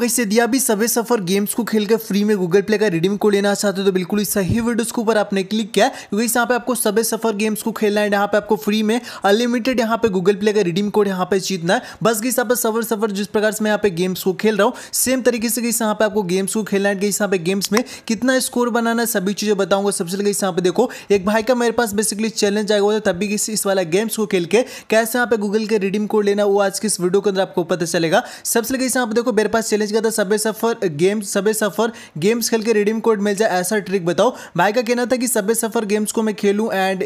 वैसे यदि आप भी सभी सफर गेम्स को खेलकर फ्री में गूगल प्ले का रिडीम को लेना चाहते हो तो बिल्कुल ही सही वीडियोस के ऊपर आपने क्लिक किया क्योंकि यहाँ पे आपको सभी सफर गेम्स को खेलना है यहाँ पे आपको फ्री में अनलिमिटेड यहाँ पे गूगल प्ले का रिडीम कोड यहाँ पे जीतना है बस गई यहाँ पर सफर सफर जिस प्रकार से मैं यहाँ पे गेम्स को खेल रहा हूँ सेम तरीके से गई यहाँ पे आपको गेम्स को खेलना है गई यहाँ पे गेम्स में कितना स्कोर बनाना है सभी चीज़ें बताऊंगा सबसे पहले यहाँ पे देखो एक भाई का मेरे पास बेसिकली चैलेंज आएगा तो तभी किसी इस वाला गेम्स को खेल के कैसे यहाँ पे गूगल का रिडीम कोड लेना वो आज के इस वीडियो के अंदर आपको पता चलेगा सबसे पहले यहाँ पे देखो मेरे पास चैलेंज मैसेज किया था सबे सफ़र गेम्स सबे सफ़र गेम्स खेल के रिडीम कोड मिल जाए ऐसा ट्रिक बताओ भाई का कहना था कि सबे सफ़र गेम्स को मैं खेलूँ एंड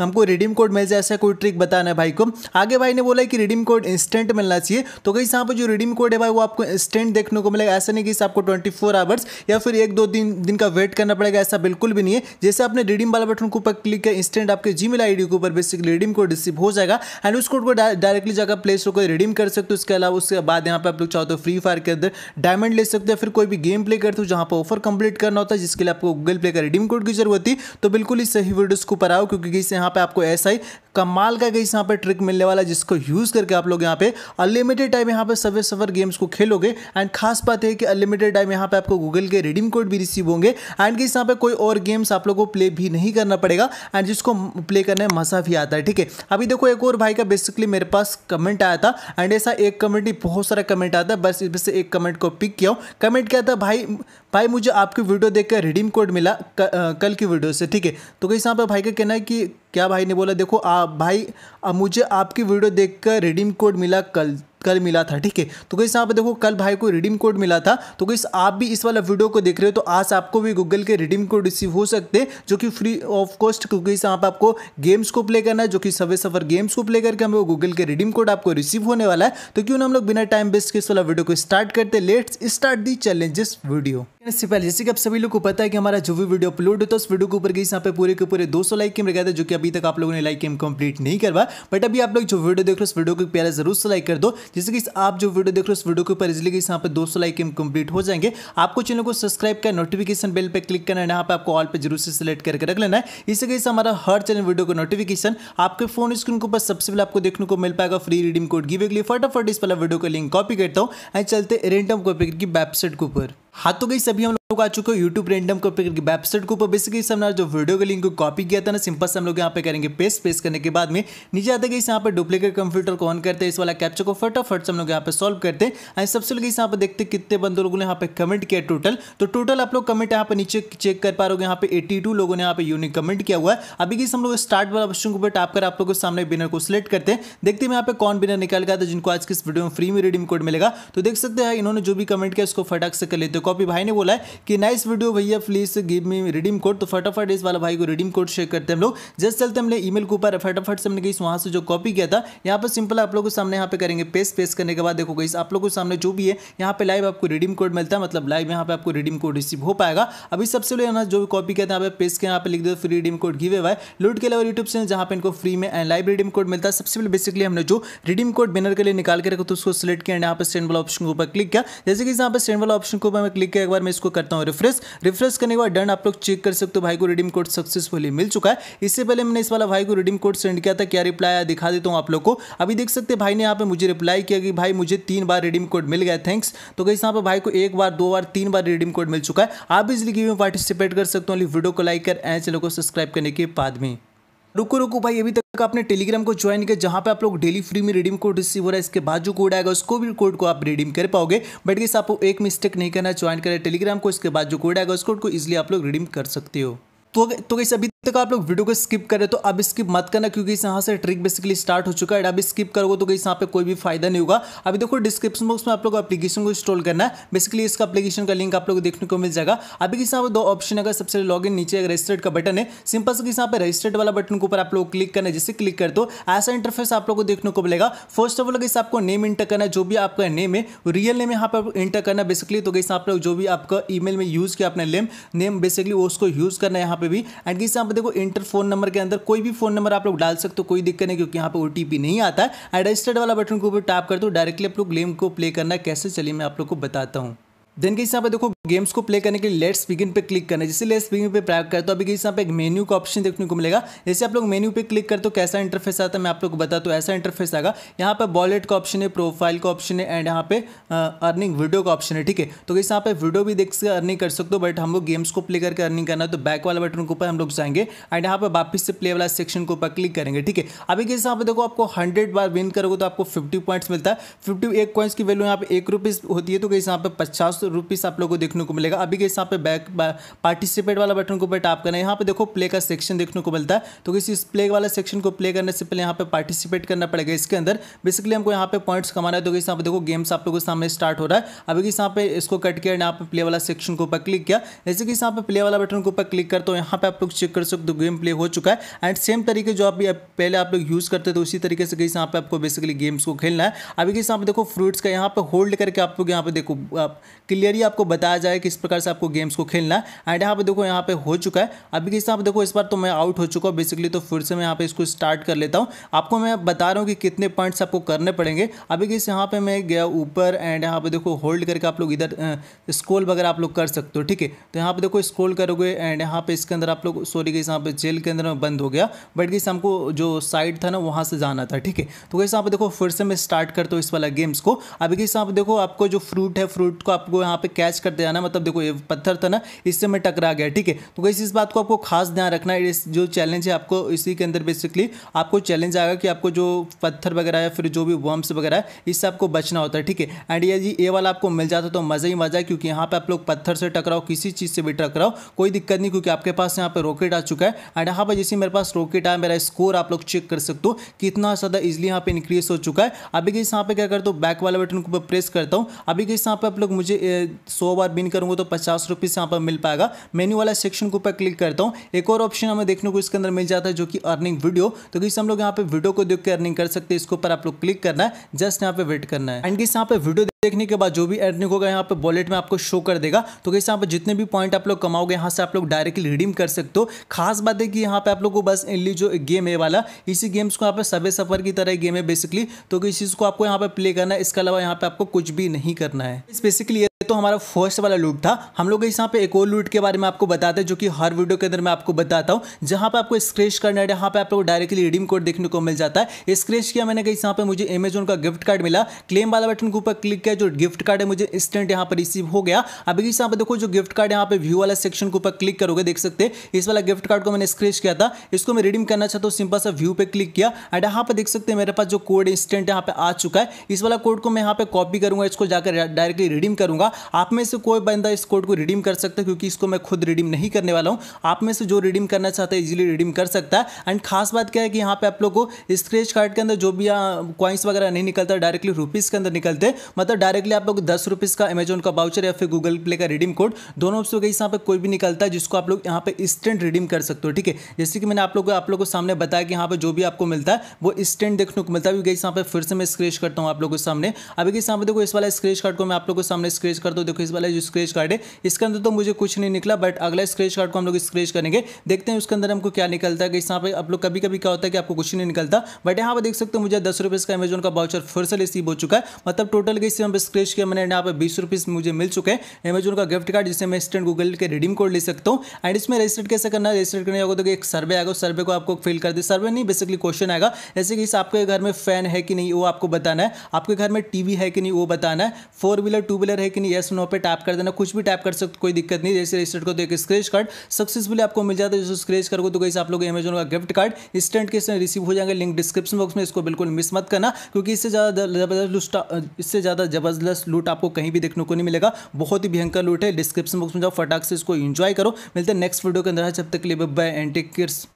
हमको रिडीम कोड मिल जाए ऐसा कोई ट्रिक बताना है भाई को आगे भाई ने बोला कि रिडीम कोड इंस्टेंट मिलना चाहिए तो कहीं यहाँ पर जो रिडीम कोड है भाई वो आपको इंस्टेंट देखने को मिलेगा ऐसा नहीं कि आपको ट्वेंटी आवर्स या फिर एक दो दिन दिन का वेट करना पड़ेगा ऐसा बिल्कुल भी नहीं है जैसे आपने रिडीम वाला बटन के ऊपर क्लिक किया इंस्टेंट आपके जी मेल के ऊपर बेसिकली रिडीम कोड रिसीव हो जाएगा एंड उस कोड को डायरेक्टली जाकर प्ले स्टोर को रिडीम कर सकते हो उसके अलावा उसके बाद यहाँ पर आप लोग चाहो तो फ्री फायर के अंदर डायमंड ले सकते हो फिर कोई भी गेम प्ले करते हो जहां पर ऑफर कंप्लीट करना होता है जिसके लिए आपको गूगल प्ले का रिडीम कोड की जरूरत थी तो बिल्कुल इस सही वीडियोस को पर आओ क्योंकि यहाँ पर आपको ऐसा ही कमाल का गई यहाँ पे ट्रिक मिलने वाला है जिसको यूज़ करके आप लोग यहाँ पे अनलिमिटेड टाइम यहाँ पे सवे सफर गेम्स को खेलोगे एंड खास बात है कि अनलिमिटेड टाइम यहाँ पे आपको गूगल के रिडीम कोड भी रिसीव होंगे एंड गई यहाँ पे कोई और गेम्स आप लोग को प्ले भी नहीं करना पड़ेगा एंड जिसको प्ले करने में मज़ा भी आता है ठीक है अभी देखो एक और भाई का बेसिकली मेरे पास कमेंट आया था एंड ऐसा एक कमेंट ही बहुत सारा कमेंट आता है बस इसमें से एक कमेंट को पिक किया हूँ कमेंट क्या था भाई भाई मुझे आपकी वीडियो देखकर रिडीम कोड मिला कल की वीडियो से ठीक है तो कहीं यहाँ पर भाई का कहना है कि क्या भाई ने बोला देखो आप भाई अब मुझे आपकी वीडियो देखकर रिडीम कोड मिला कल कल मिला था ठीक है तो कहीं यहाँ पे देखो कल भाई को रिडीम कोड मिला था तो गई आप भी इस वाला वीडियो को देख रहे हो तो आज आपको भी गूगल के रिडीम कोड रिसीव हो सकते जो कि फ्री ऑफ कॉस्ट क्योंकि यहाँ आपको गेम्स को प्ले करना है जो कि सवे सफर गेम्स को प्ले करके हमें गूगल के रिडीम कोड आपको रिसीव होने वाला है तो क्यों ना हम लोग बिना टाइम वेस्ट के इस वाला वीडियो को स्टार्ट करते let's start the challenges video से पहले जैसे कि आप सभी लोग को पता है कि हमारा जो भी वीडियो अपलोड होता है उस वीडियो के ऊपर गई यहाँ पे पूरे के पूरे 200 लाइक केम लगा था जो कि अभी तक आप लोगों ने लाइक केम कंप्लीट नहीं करवा बट अभी आप लोग जो वीडियो देख रहे हो उस वीडियो को पहले जरूर से लाइक कर दो जैसे कि आप जो वीडियो देख रहे हो उस वीडियो के ऊपर कि यहाँ पर दो सौ लाइक कंप्लीट हो जाएंगे आपको चैनल को सब्सक्राइब कर नोटिफिकेशन बेल पर क्लिक करना है यहाँ पर आपको ऑल पर जरूर से सिलेक्ट करके रख लेना है इसी से हमारा हर चैनल वीडियो का नोटिफिकेशन आपके फोन स्क्रीन के ऊपर सबसे पहले आपको देखने को मिल पाएगा फ्री रिडीम कोड गिवे के लिए फटाफट इस पहला वीडियो का लिंक कॉपी करता हूँ एंड चलते रेंडम कॉपी की वेबसाइट के ऊपर हाँ तो गई सभी हम लोग आ चुके हैं यूट्यूब रेंडम कॉपी करके वेबसाइट के ऊपर बेसिकली सब जो वीडियो का लिंक को कॉपी किया था ना सिंपल से हम लोग यहाँ पे करेंगे पेस्ट पेस्ट करने के बाद में नीचे आते गई यहाँ पे डुप्लीकेट कंप्यूटर को ऑन करते हैं इस वाला कैप्चर को फटाफट से हम लोग यहाँ पे सॉल्व करते हैं एंड सबसे लगे यहाँ पर देखते कितने बंदों लोगों ने यहाँ पे कमेंट किया टोटल तो टोटल आप लोग कमेंट यहाँ पर नीचे चेक कर पा रहे हो यहाँ पे एट्टी लोगों ने यहाँ पे यूनिक कमेंट किया हुआ है अभी गई हम लोग स्टार्ट वाला ऑप्शन के टाप कर आप लोगों के सामने बिनर को सिलेक्ट करते हैं देखते हैं यहाँ पे कौन बिनर निकाल गया था जिनको आज किस वीडियो में फ्री में रिडीम कोड मिलेगा तो देख सकते हैं इन्होंने जो भी कमेंट किया उसको फटाक से कर लेते हो कॉपी भाई ने बोला है कि नाइस वीडियो भैया please give me redeem code तो फटाफट इस वाला भाई को रिडीम कोड शेयर करते हैं हम लोग जस्ट चलते हमने ईमेल के ऊपर फटाफट से हमने कहीं वहाँ से जो कॉपी किया था यहाँ पर सिंपल आप लोग के सामने यहाँ पे करेंगे पेस्ट पेस्ट करने के बाद देखो गई आप लोग के सामने जो भी है यहाँ पे लाइव आपको रिडीम कोड मिलता है मतलब लाइव यहाँ पे आपको रिडीम कोड रिसीव हो पाएगा अभी सबसे पहले ना जो भी कॉपी किया था यहाँ पे पेस्ट के यहाँ पे लिख दो free redeem code giveaway लूट के अलावा यूट्यूब से जहाँ पे इनको फ्री में एंड लाइव रिडीम कोड मिलता है सबसे पहले बेसिकली हमने जो रिडीम कोड बिनर के लिए निकाल के रखा तो उसको सिलेक्ट किया यहाँ पर स्टैंड वाला ऑप्शन के ऊपर क्लिक किया जैसे कि यहाँ पर स्टैंड वाला ऑप्शन के ऊपर क्लिक किया एक बार मैं इसको करता हूँ रिफ्रेश रिफ्रेश करने के बाद डन आप लोग चेक कर सकते हो भाई को रिडीम कोड सक्सेसफुली मिल चुका है इससे पहले मैंने इस वाला भाई को रिडीम कोड सेंड किया था क्या रिप्लाई आया दिखा देता हूँ आप लोग को अभी देख सकते भाई ने यहाँ पे मुझे रिप्लाई किया कि भाई मुझे तीन बार रिडीम कोड मिल गया थैंक्स तो कहीं यहाँ पर भाई को एक बार दो बार तीन बार रिडीम कोड मिल चुका है आप इस लीग में पार्टिसिपेट कर सकते हो वीडियो को लाइक कर एंड चैनल को सब्सक्राइब करने के बाद में रुको रुको भाई अभी तक आपने टेलीग्राम को ज्वाइन किया जहां पे आप लोग डेली फ्री में रिडीम कोड रिसीव हो रहा है इसके बाद जो कोड आएगा उसको भी कोड को आप रिडीम कर पाओगे बट इस आपको एक मिस्टेक नहीं करना ज्वाइन करें टेलीग्राम को इसके बाद जो कोड आएगा उस कोड को इजिली आप लोग रिडीम कर सकते हो तो तो कैसे अभी तक आप लोग वीडियो को स्किप करें तो अब स्किप मत करना क्योंकि इस यहाँ से ट्रिक बेसिकली स्टार्ट हो चुका है अब स्किप करोगे तो कहीं यहाँ पे कोई भी फायदा नहीं होगा अभी देखो डिस्क्रिप्शन बॉक्स में आप लोग एप्लीकेशन को इंस्टॉल करना है बेसिकली इसका एप्लीकेशन का लिंक आप लोग देखने को मिल जाएगा अभी किस दो ऑप्शन है सबसे लॉग इन नीचे रजिस्टर्ड का बटन है सिंपल से किस यहाँ पे रजिस्टर्ड वाला बटन के ऊपर आप लोग क्लिक करना है जिससे क्लिक कर दो ऐसा इंटरफेस आप लोग को देखने को मिलेगा फर्स्ट ऑफ ऑल गई आपको नेम इंटर करना है जो भी आपका नेम है रियल नेम यहाँ पर इंटर करना है बेसिकली तो गई आप लोग जो भी आपका ईमेल में यूज़ किया अपने नेम नेम बेसिकली उसको यूज़ करना है यहाँ पे भी एंड किस यहाँ देखो इंटर फोन नंबर के अंदर कोई भी फोन नंबर आप लोग डाल सकते हो कोई दिक्कत नहीं क्योंकि यहाँ पे ओ नहीं आता है रजिस्टर्ड वाला बटन के ऊपर टैप कर दो डायरेक्टली आप लोग गेम को प्ले करना कैसे चलिए मैं आप लोग को बताता हूँ देन के यहाँ पे देखो गेम्स को प्ले करने के लिए लेट्स बिगिन पे क्लिक करना है जैसे लेट्स बिगिन पे प्रैप करते हो अभी यहाँ पे एक मेन्यू का ऑप्शन देखने को मिलेगा जैसे आप लोग मेन्यू पे क्लिक करते हो कैसा इंटरफेस आता है मैं आप लोग बता तो ऐसा इंटरफेस आएगा यहाँ पे बॉलेट का ऑप्शन है प्रोफाइल का ऑप्शन है एंड यहाँ पे अर्निंग वीडियो का ऑप्शन है ठीक है तो यहाँ पे वीडियो भी देख सकते अर्निंग कर सकते हो बट हम लोग गेम्स को प्ले करके अर्निंग करना है तो बैक वाला बटन के ऊपर हम लोग जाएंगे एंड यहाँ पे वापस से प्ले वाला सेक्शन के ऊपर क्लिक करेंगे ठीक है अभी के यहाँ पे देखो आपको हंड्रेड बार विन करोगे तो आपको फिफ्टी पॉइंट्स मिलता है फिफ्टी एक पॉइंट्स की वैल्यू यहाँ पे एक रुपीज़ होती है तो यहाँ पे पचास रुपीस आप लोगों को देखने को मिलेगा अभी कैसे यहाँ पे बैक पार्टिसिपेट वाला बटन को ऊपर टैप करना है यहाँ पे देखो प्ले का सेक्शन देखने को मिलता है तो किसी इस प्ले वाला सेक्शन को प्ले करने से पहले यहाँ पे पार्टिसिपेट करना पड़ेगा इसके अंदर बेसिकली हमको यहाँ पे पॉइंट्स कमाना है तो कैसे यहाँ पे देखो गेम्स आप लोगों के सामने स्टार्ट हो रहा है अभी किस यहाँ पे इसको कट किया यहाँ पे प्ले वाला सेक्शन को ऊपर क्लिक किया जैसे कि यहाँ पे प्ले वाला बटन को ऊपर क्लिक करते हो यहाँ पे आप लोग चेक कर सकते हो गेम प्ले हो चुका है एंड सेम तरीके जो अभी पहले आप लोग यूज़ करते थे उसी तरीके से कहीं यहाँ पे आपको बेसिकली गेम्स को खेलना है अभी किस यहाँ पे देखो फ्रूट्स का यहाँ पे होल्ड करके आप लोग यहाँ पे देखो क्लिक क्लियरली आपको बताया जाए किस प्रकार से आपको गेम्स को खेलना है एंड यहाँ पे देखो यहाँ पे हो चुका है अभी किस आप देखो इस बार तो मैं आउट हो चुका हूँ बेसिकली तो फिर से मैं यहाँ पे इसको स्टार्ट कर लेता हूँ आपको मैं बता रहा हूँ कि कितने पॉइंट्स आपको करने पड़ेंगे अभी किस यहाँ पे मैं गया ऊपर एंड यहाँ पे देखो होल्ड करके आप लोग इधर स्क्रोल वगैरह आप लोग कर सकते हो ठीक है तो यहाँ पे देखो स्क्रोल करोगे एंड यहाँ पे इसके अंदर आप लोग सॉरी गई यहाँ पे जेल के अंदर में बंद हो गया बट किस हमको जो साइड था ना वहाँ से जाना था ठीक है तो कैसे यहाँ पे देखो फिर से मैं स्टार्ट करता हूँ इस वाला गेम्स को अभी कैसे यहाँ पे देखो आपको जो फ्रूट है फ्रूट को आपको को यहाँ पे कैच करते जाना मतलब देखो ये पत्थर था ना इससे मैं टकरा गया ठीक है तो कैसे इस बात को आपको खास ध्यान रखना है इस जो चैलेंज है आपको इसी के अंदर बेसिकली आपको चैलेंज आएगा कि आपको जो पत्थर वगैरह या फिर जो भी वर्म्स वगैरह इससे आपको बचना होता है ठीक है एंड यदि ये वाला आपको मिल जाता तो मज़ा ही मज़ा है क्योंकि यहाँ पर आप लोग पत्थर से टकराओ किसी चीज़ से भी टकराओ कोई दिक्कत नहीं क्योंकि आपके पास यहाँ पर रॉकेट आ चुका है एंड यहाँ पर जैसे मेरे पास रॉकेट आया मेरा स्कोर आप लोग चेक कर सकते हो कितना ज़्यादा इजिली यहाँ पर इंक्रीज हो चुका है अभी कैसे यहाँ पर क्या करता हूँ बैक वाले बटन को प्रेस करता हूँ अभी कैसे यहाँ पर आप लोग मुझे सौ बार बिन करूँगा तो पचास रुपीज़ यहाँ पर मिल पाएगा मेन्यू वाला सेक्शन के ऊपर क्लिक करता हूँ एक और ऑप्शन हमें देखने को इसके अंदर मिल जाता है जो कि अर्निंग वीडियो तो किसी हम लोग यहाँ पे वीडियो को देख के अर्निंग कर सकते हैं इसके ऊपर आप लोग क्लिक करना है जस्ट यहाँ पे वेट करना है एंड किस यहाँ पे वीडियो देखने के बाद जो भी अर्निंग होगा यहाँ पे वॉलेट में आपको शो कर देगा तो कैसे यहाँ पे जितने भी पॉइंट आप लोग कमाओगे यहाँ से आप लोग डायरेक्टली रिडीम कर सकते हो खास बात है कि यहाँ पे आप लोग को बस इनली जो गेम है वाला इसी गेम्स को यहाँ पे सबे सफर की तरह गेम है बेसिकली तो इस चीज़ को आपको यहाँ पे प्ले करना है इसके अलावा यहाँ पे आपको कुछ भी नहीं करना है बेसिकली तो हमारा फर्स्ट वाला लूट था हम लोग इस यहाँ पे एक और लूट के बारे में आपको बताते हैं जो कि हर वीडियो के अंदर मैं आपको बताता हूँ जहाँ पे आपको स्क्रेच करना है यहाँ पे आप लोग डायरेक्टली रिडीम कोड देखने को मिल जाता है स्क्रेच किया मैंने कहीं यहाँ पे मुझे अमेजोन का गिफ्ट कार्ड मिला क्लेम वाला बटन के ऊपर क्लिक है जो गिफ्ट कार्ड है मुझे इंस्टेंट यहाँ पर रिसीव हो गया अभी यहाँ पर देखो जो गिफ्ट कार्ड यहाँ पे व्यू वाला सेक्शन के ऊपर क्लिक करोगे देख सकते हैं इस वाला गिफ्ट कार्ड को मैंने स्क्रेच किया था इसको मैं रिडीम करना चाहता हूँ सिंपल सा व्यू पे क्लिक किया एंड यहाँ पर देख सकते हैं मेरे पास जो कोड इंस्टेंट यहाँ पे आ चुका है इस वाला कोड को मैं यहाँ पे कॉपी करूंगा इसको जाकर डायरेक्टली रिडीम करूंगा आप में से कोई बंदा इस कोड को रिडीम कर सकता है क्योंकि इसको मैं खुद रिडीम नहीं करने वाला हूँ आप में से जो रिडीम करना चाहता है इजिली रिडीम कर सकता है एंड खास बात क्या है कि यहाँ पे आप लोग को स्क्रेच कार्ड के अंदर जो भी कॉइन्स वगैरह नहीं निकलता डायरेक्टली रुपीज़ के अंदर निकलते मतलब डायरेक्टली आप लोग दस रुपीज़ का अमेजोन का बाउचर या फिर गूगल प्ले का रिडीम कोड दोनों ऑप्शन के यहाँ पर कोई भी निकलता है जिसको आप लोग यहाँ पे इंस्टेंट रिडीम कर सकते हो ठीक है जैसे कि मैंने आप लोग आप लोग को सामने बताया कि यहाँ पर जो भी आपको मिलता है वो इंस्टेंट देखने को मिलता है गई यहाँ पर फिर से मैं स्क्रेच करता हूँ आप लोगों के सामने अभी के सामने देखो इस वाला स्क्रेच कार्ड को मैं आप लोगों के सामने स्क्रेच करता हूँ देखो इस वाला जो स्क्रेच कार्ड है इसके अंदर तो मुझे कुछ नहीं निकला बट अगला स्क्रेच कार्ड को हम लोग स्क्रेच करेंगे देखते हैं उसके अंदर हमको क्या निकलता है यहाँ पे आप लोग कभी कभी क्या होता है कि आपको कुछ नहीं निकलता बट यहाँ पर देख सकते हो मुझे दस का अमेजोन का बाउचर फिर से रिसीव हो चुका है मतलब टोटल गई यहाँ पे स्क्रेच किया मैंने यहाँ पे बीस रुपीज़ मुझे मिल चुके हैं अमेजोन का गिफ्ट कार्ड जिससे मैं इंस्टेंट गूगल के रिडीम कोड ले सकता हूँ एंड इसमें रजिस्टर कैसे करना है रजिस्टर करने होगा तो एक सर्वे आएगा सर्वे को आपको फिल कर दे सर्वे नहीं बेसिकली क्वेश्चन आएगा जैसे कि इस आपके घर में फैन है कि नहीं वो आपको बताना है आपके घर में टीवी है कि नहीं वो बताना है फोर व्हीलर टू व्हीलर है कि नहीं एस नो पे टैप कर देना कुछ भी टैप कर सकते कोई दिक्कत नहीं जैसे रजिस्टर को तो एक स्क्रैच कार्ड सक्सेसफुली आपको मिल जाता है जैसे स्क्रेच करोगे तो कैसे आप लोग अमेजोन का गिफ्ट कार्ड इंस्टेंट कैसे रिसीव हो जाएंगे लिंक डिस्क्रिप्शन बॉक्स में इसको बिल्कुल मिस मत करना क्योंकि इससे ज़्यादा जबरदस्त इससे ज़्यादा ज़बरदस्त लूट आपको कहीं भी देखने को नहीं मिलेगा बहुत ही भयंकर लूट है डिस्क्रिप्शन बॉक्स में जाओ फटाक से इसको इन्जॉय करो मिलते हैं नेक्स्ट वीडियो के अंदर जब तक लिए बाय एंटिक